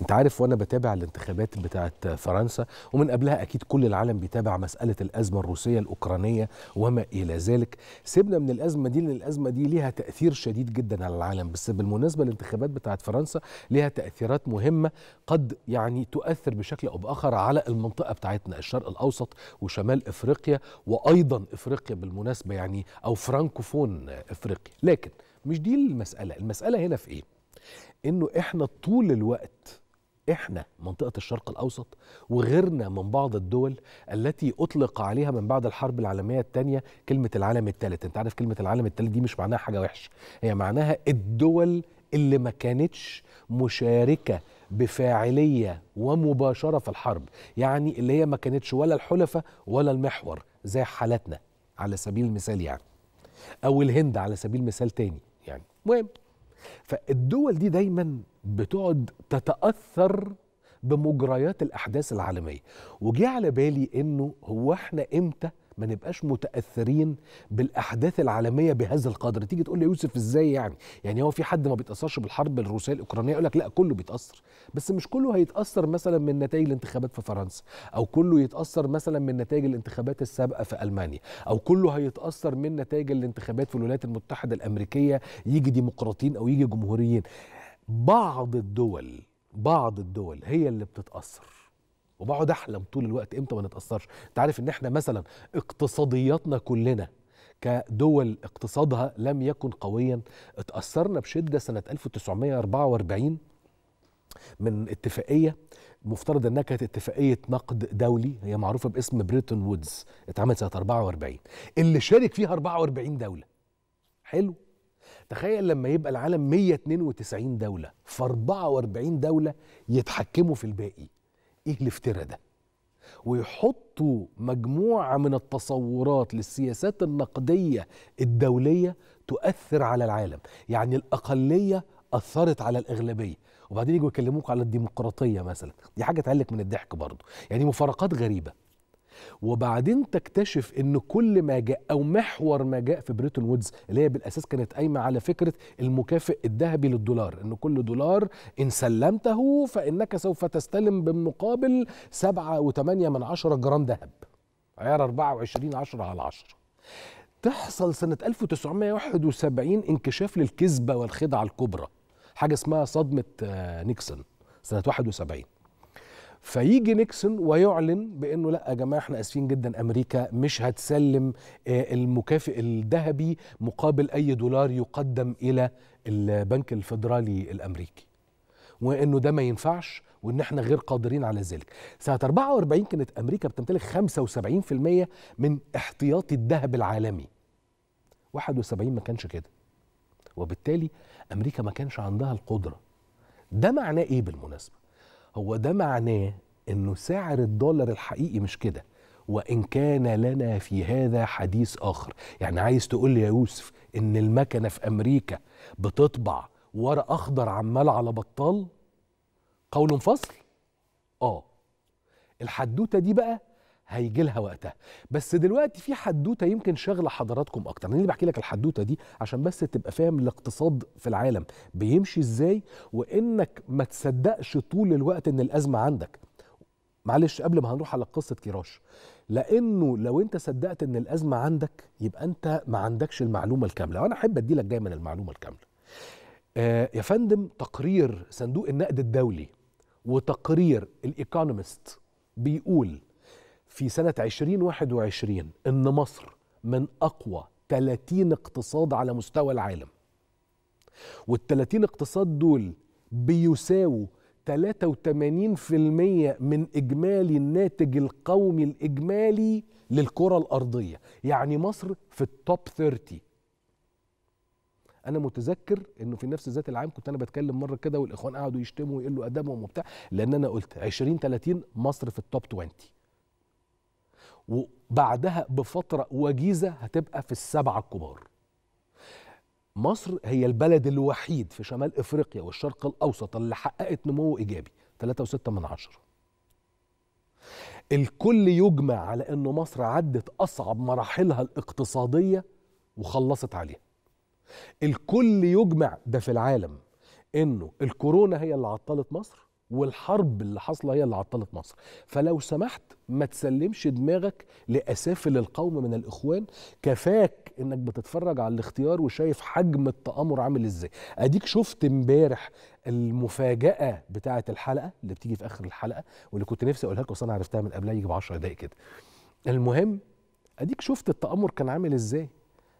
انت عارف وانا بتابع الانتخابات بتاعت فرنسا ومن قبلها اكيد كل العالم بيتابع مساله الازمه الروسيه الاوكرانيه وما الى ذلك سيبنا من الازمه دي لان الازمه دي ليها تاثير شديد جدا على العالم بس بالمناسبه الانتخابات بتاعت فرنسا ليها تاثيرات مهمه قد يعني تؤثر بشكل او باخر على المنطقه بتاعتنا الشرق الاوسط وشمال افريقيا وايضا افريقيا بالمناسبه يعني او فرانكوفون افريقيا لكن مش دي المساله المساله هنا في ايه انه احنا طول الوقت احنا منطقه الشرق الاوسط وغيرنا من بعض الدول التي اطلق عليها من بعد الحرب العالميه الثانيه كلمه العالم الثالث انت عارف كلمه العالم الثالث دي مش معناها حاجه وحشه هي معناها الدول اللي ما كانتش مشاركه بفاعليه ومباشره في الحرب يعني اللي هي ما كانتش ولا الحلفه ولا المحور زي حالتنا على سبيل المثال يعني او الهند على سبيل المثال تاني يعني مهم فالدول دي دايما بتقعد تتاثر بمجريات الاحداث العالميه وجي على بالي انه هو احنا امتى ما نبقاش متاثرين بالاحداث العالميه بهذا القدر تيجي تقول لي يوسف ازاي يعني يعني هو في حد ما بيتاثرش بالحرب الروسيه الاوكرانيه يقول لك لا كله بيتاثر بس مش كله هيتاثر مثلا من نتائج الانتخابات في فرنسا او كله يتاثر مثلا من نتائج الانتخابات السابقه في المانيا او كله هيتاثر من نتائج الانتخابات في الولايات المتحده الامريكيه يجي ديمقراطيين او يجي جمهوريين بعض الدول بعض الدول هي اللي بتتاثر وبقعد احلم طول الوقت امتى ما نتاثرش انت عارف ان احنا مثلا اقتصادياتنا كلنا كدول اقتصادها لم يكن قويا اتاثرنا بشده سنه 1944 من اتفاقيه مفترض انها كانت اتفاقيه نقد دولي هي معروفه باسم بريتون وودز اتعملت سنه 44 اللي شارك فيها 44 دوله حلو تخيل لما يبقى العالم 192 دوله ف 44 دوله يتحكموا في الباقي ايه الافتراء ده ويحطوا مجموعه من التصورات للسياسات النقديه الدوليه تؤثر على العالم يعني الاقليه اثرت على الاغلبيه وبعدين يجوا يكلموك على الديمقراطيه مثلا دي حاجه تعلق من الضحك برضه يعني مفارقات غريبه وبعدين تكتشف ان كل ما جاء او محور ما جاء في بريتون وودز اللي هي بالاساس كانت قايمه على فكره المكافئ الذهبي للدولار ان كل دولار ان سلمته فانك سوف تستلم بالمقابل 7.8 من عشرة جرام ذهب عيار 24 10 على 10 تحصل سنة 1971 انكشاف للكذبة والخدعة الكبرى حاجة اسمها صدمة آه، نيكسون سنة 71 فيجي نيكسون ويعلن بانه لا يا جماعه احنا اسفين جدا امريكا مش هتسلم آه، المكافئ الذهبي مقابل اي دولار يقدم الى البنك الفدرالي الامريكي وانه ده ما ينفعش وان احنا غير قادرين على ذلك سنه 44 كانت امريكا بتمتلك 75% من احتياطي الذهب العالمي 71 ما كانش كده وبالتالي امريكا ما كانش عندها القدره ده معناه ايه بالمناسبه هو ده معناه انه سعر الدولار الحقيقي مش كده وان كان لنا في هذا حديث اخر يعني عايز تقول لي يا يوسف ان المكنه في امريكا بتطبع ورق اخضر عمال على بطال قول فصل اه الحدوته دي بقى هيجي لها وقتها بس دلوقتي في حدوته يمكن شغله حضراتكم اكتر انا اللي بحكي لك الحدوته دي عشان بس تبقى فاهم الاقتصاد في العالم بيمشي ازاي وانك ما تصدقش طول الوقت ان الازمه عندك معلش قبل ما هنروح على قصه كيراش لانه لو انت صدقت ان الازمه عندك يبقى انت ما عندكش المعلومه الكامله وانا احب ادي لك دايما المعلومه الكامله آه يا فندم تقرير صندوق النقد الدولي وتقرير الايكونومست بيقول في سنة 2021 أن مصر من أقوى 30 اقتصاد على مستوى العالم وال 30 اقتصاد دول بيساووا 83% من إجمالي الناتج القومي الإجمالي للكرة الأرضية يعني مصر في التوب 30 انا متذكر انه في نفس ذات العام كنت انا بتكلم مره كده والاخوان قعدوا يشتموا ويقولوا ادمهم وبتاع لان انا قلت 20 30 مصر في التوب 20 وبعدها بفترة وجيزة هتبقى في السبعة الكبار مصر هي البلد الوحيد في شمال افريقيا والشرق الاوسط اللي حققت نمو ايجابي 3.6 من عشرة الكل يجمع على ان مصر عدت اصعب مراحلها الاقتصاديه وخلصت عليها الكل يجمع ده في العالم انه الكورونا هي اللي عطلت مصر والحرب اللي حاصله هي اللي عطلت مصر فلو سمحت ما تسلمش دماغك لاسافل القوم من الاخوان كفاك انك بتتفرج على الاختيار وشايف حجم التامر عامل ازاي اديك شفت امبارح المفاجاه بتاعه الحلقه اللي بتيجي في اخر الحلقه واللي كنت نفسي اقولها لكم انا عرفتها من قبلها يجي ب 10 دقائق كده المهم اديك شفت التامر كان عامل ازاي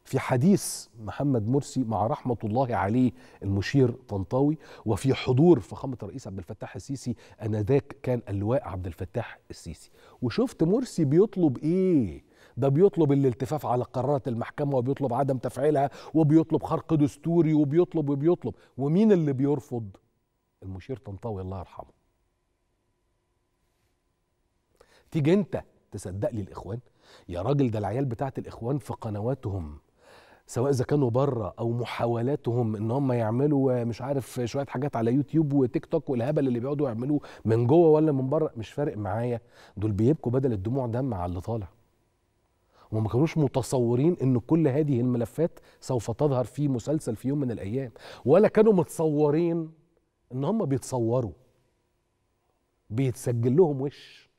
في حديث محمد مرسي مع رحمة الله عليه المشير طنطاوي وفي حضور فخامة الرئيس عبد الفتاح السيسي أنذاك كان اللواء عبد الفتاح السيسي وشفت مرسي بيطلب إيه ده بيطلب الالتفاف على قرارات المحكمة وبيطلب عدم تفعيلها وبيطلب خرق دستوري وبيطلب وبيطلب ومين اللي بيرفض المشير طنطاوي الله يرحمه تيجي انت تصدق لي الاخوان يا راجل ده العيال بتاعت الاخوان في قنواتهم سواء اذا كانوا بره او محاولاتهم ان هم يعملوا مش عارف شويه حاجات على يوتيوب وتيك توك والهبل اللي بيقعدوا يعملوه من جوه ولا من بره مش فارق معايا دول بيبكوا بدل الدموع دم على اللي طالع وما كانوش متصورين ان كل هذه الملفات سوف تظهر في مسلسل في يوم من الايام ولا كانوا متصورين ان هم بيتصوروا بيتسجل لهم وش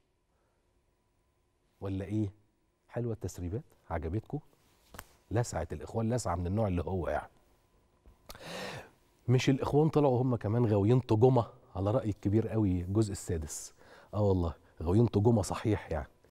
ولا ايه حلوه التسريبات عجبتكم لسعه الاخوان لسعه من النوع اللي هو يعني مش الاخوان طلعوا هم كمان غاويين تجمه على راي الكبير قوي الجزء السادس اه والله غاويين تجمه صحيح يعني